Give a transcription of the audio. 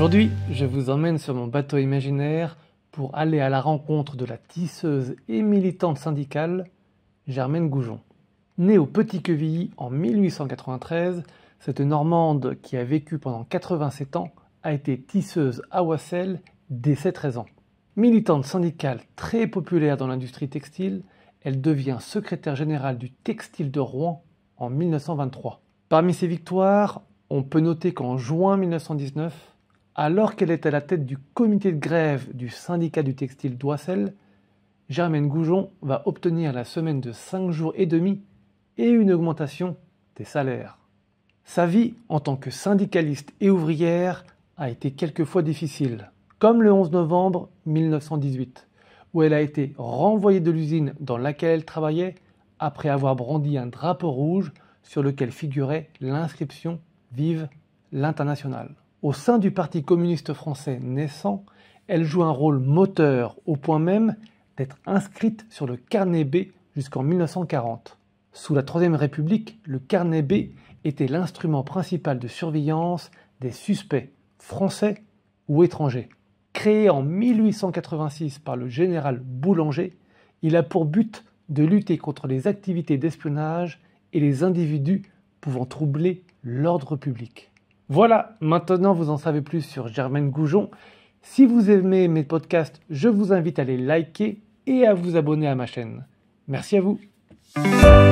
Aujourd'hui, je vous emmène sur mon bateau imaginaire pour aller à la rencontre de la tisseuse et militante syndicale Germaine Goujon. Née au Petit Quevilly en 1893, cette Normande qui a vécu pendant 87 ans a été tisseuse à Wassel dès ses 13 ans. Militante syndicale très populaire dans l'industrie textile, elle devient secrétaire générale du Textile de Rouen en 1923. Parmi ses victoires, on peut noter qu'en juin 1919, alors qu'elle est à la tête du comité de grève du syndicat du textile d'Oissel, Germaine Goujon va obtenir la semaine de 5 jours et demi et une augmentation des salaires. Sa vie en tant que syndicaliste et ouvrière a été quelquefois difficile, comme le 11 novembre 1918, où elle a été renvoyée de l'usine dans laquelle elle travaillait après avoir brandi un drapeau rouge sur lequel figurait l'inscription Vive l'international. Au sein du Parti communiste français naissant, elle joue un rôle moteur au point même d'être inscrite sur le carnet B jusqu'en 1940. Sous la Troisième République, le carnet B était l'instrument principal de surveillance des suspects français ou étrangers. Créé en 1886 par le général Boulanger, il a pour but de lutter contre les activités d'espionnage et les individus pouvant troubler l'ordre public. Voilà, maintenant vous en savez plus sur Germaine Goujon. Si vous aimez mes podcasts, je vous invite à les liker et à vous abonner à ma chaîne. Merci à vous.